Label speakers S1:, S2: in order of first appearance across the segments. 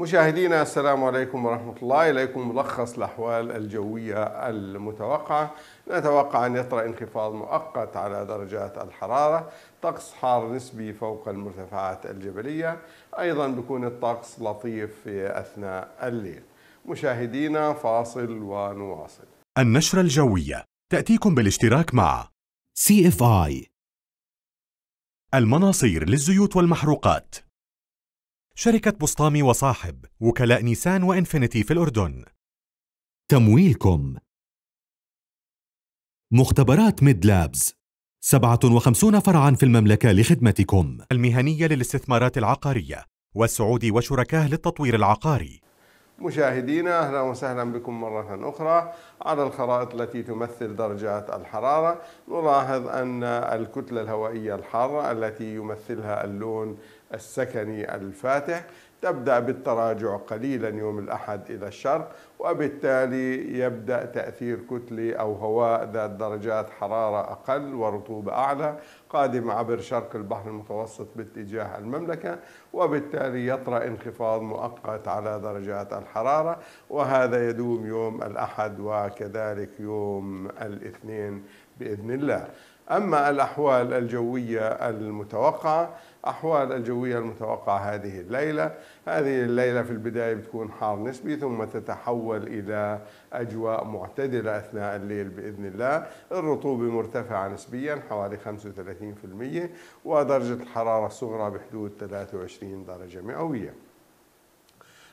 S1: مشاهدينا السلام عليكم ورحمة الله إليكم ملخص الأحوال الجوية المتوقعة نتوقع أن يطرأ انخفاض مؤقت على درجات الحرارة طقس حار نسبي فوق المرتفعات الجبلية أيضا بيكون الطقس لطيف في أثناء الليل مشاهدينا فاصل ونواصل
S2: النشرة الجوية تأتيكم بالاشتراك مع CFI المناصير للزيوت والمحروقات شركة بسطامي وصاحب وكلاء نيسان وإنفينيتي في الأردن تمويلكم مختبرات ميد لابز 57 فرعا في المملكة لخدمتكم المهنية للاستثمارات العقارية والسعودي وشركاه للتطوير العقاري
S1: مشاهدينا اهلا وسهلا بكم مره اخرى على الخرائط التي تمثل درجات الحراره نلاحظ ان الكتله الهوائيه الحاره التي يمثلها اللون السكني الفاتح تبدأ بالتراجع قليلا يوم الأحد إلى الشرق وبالتالي يبدأ تأثير كتلي أو هواء ذات درجات حرارة أقل ورطوبة أعلى قادم عبر شرق البحر المتوسط باتجاه المملكة وبالتالي يطرأ انخفاض مؤقت على درجات الحرارة وهذا يدوم يوم الأحد وكذلك يوم الاثنين بإذن الله أما الأحوال الجوية المتوقعة أحوال الجوية المتوقعة هذه الليلة هذه الليلة في البداية بتكون حار نسبي ثم تتحول إلى أجواء معتدلة أثناء الليل بإذن الله الرطوبة مرتفعة نسبيا حوالي 35% ودرجة الحرارة الصغرى بحدود 23 درجة مئوية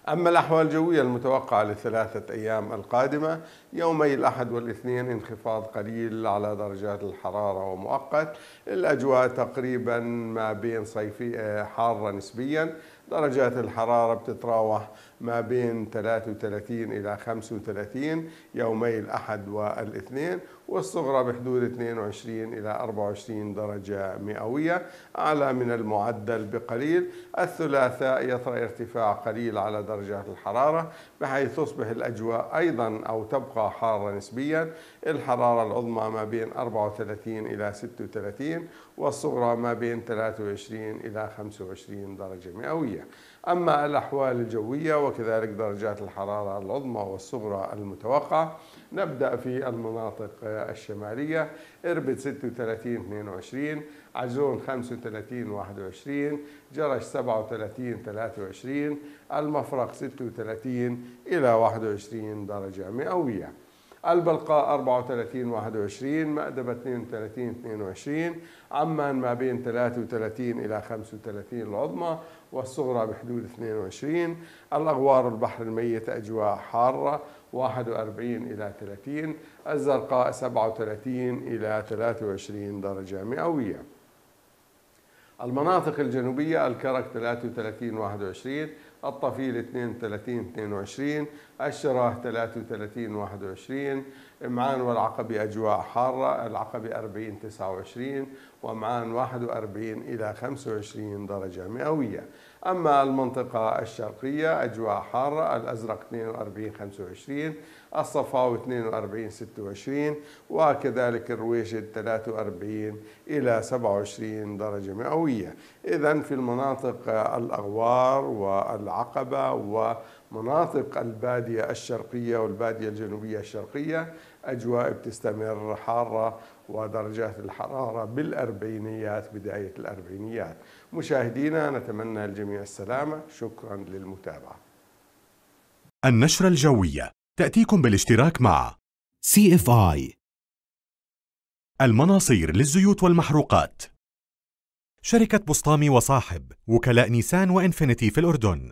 S1: أما الأحوال الجوية المتوقعة لثلاثة أيام القادمة يومي الأحد والاثنين انخفاض قليل على درجات الحرارة ومؤقت الأجواء تقريبا ما بين صيفي آه، حارة نسبيا درجات الحرارة بتتراوح ما بين 33 إلى 35 يومي الأحد والاثنين والصغرى بحدود 22 إلى 24 درجة مئوية أعلى من المعدل بقليل الثلاثاء يطرأ ارتفاع قليل على درجات الحرارة بحيث تصبح الأجواء أيضا أو تبقى حارة نسبيا الحرارة العظمى ما بين 34 إلى 36 والصغرى ما بين 23 إلى 25 درجة مئوية أما الأحوال الجوية وكذلك درجات الحرارة العظمى والصغرى المتوقعة نبدأ في المناطق الشمالية إربد 36 22 عجلون 35 21 جرش 37 23 المفرق 36 إلى 21 درجة مئوية البلقاء 34 21 مأدبة 32 22 عمان ما بين 33 إلى 35 العظمى والصغرى بحدود 22 الأغوار البحر الميت أجواء حارة 41 إلى 30 الزرقاء 37 إلى 23 درجة مئوية المناطق الجنوبية الكرك 33 21 الطفيل 32 22 الشراه 33 21 معان والعقبة أجواء حارة العقبة 40 29 ومعان 41 إلى 25 درجة مئوية أما المنطقة الشرقية أجواء حارة الأزرق 42 25 الصفاوي 42 26 وكذلك الرويشد 43 إلى 27 درجة مئوية إذا في المناطق الأغوار والعقبة و مناطق البادية الشرقية والبادية الجنوبية الشرقية أجواء بتستمر حارة ودرجات الحرارة بالأربعينيات بداية الأربعينيات مشاهدينا نتمنى الجميع السلامة شكرا للمتابعة
S2: النشرة الجوية تأتيكم بالاشتراك مع سي اف اي المناصير للزيوت والمحروقات شركة بسطامي وصاحب وكلاء نيسان وإنفينيتي في الأردن